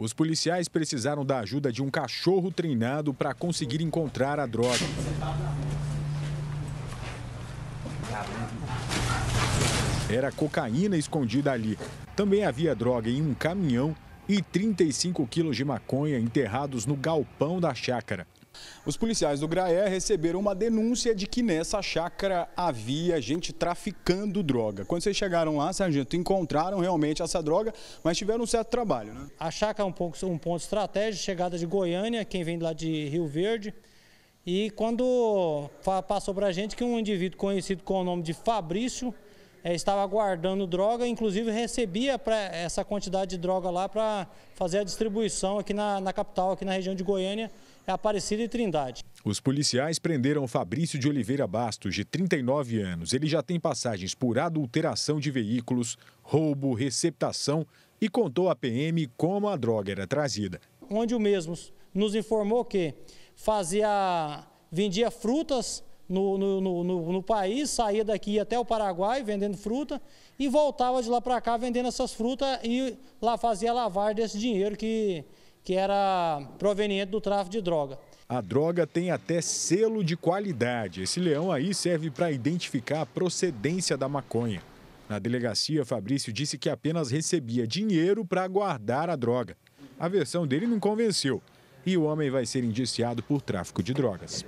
Os policiais precisaram da ajuda de um cachorro treinado para conseguir encontrar a droga. Era cocaína escondida ali. Também havia droga em um caminhão e 35 quilos de maconha enterrados no galpão da chácara. Os policiais do Graé receberam uma denúncia de que nessa chácara havia gente traficando droga. Quando vocês chegaram lá, sargento, encontraram realmente essa droga, mas tiveram um certo trabalho, né? A chácara é um, pouco, um ponto estratégico, chegada de Goiânia, quem vem lá de Rio Verde. E quando passou para a gente que um indivíduo conhecido com o nome de Fabrício é, estava guardando droga, inclusive recebia essa quantidade de droga lá para fazer a distribuição aqui na, na, capital, aqui na região de Goiânia, é Aparecida e Trindade. Os policiais prenderam Fabrício de Oliveira Bastos, de 39 anos. Ele já tem passagens por adulteração de veículos, roubo, receptação e contou à PM como a droga era trazida. Onde o mesmo nos informou que fazia, vendia frutas no, no, no, no, país, saía daqui até o Paraguai vendendo fruta e voltava de lá para cá vendendo essas frutas e lá fazia lavar desse dinheiro que, que era proveniente do tráfico de droga. A droga tem até selo de qualidade. Esse leão aí serve para identificar a procedência da maconha. Na delegacia, Fabrício disse que apenas recebia dinheiro para guardar a droga. A versão dele não convenceu. E o homem vai ser indiciado por tráfico de drogas.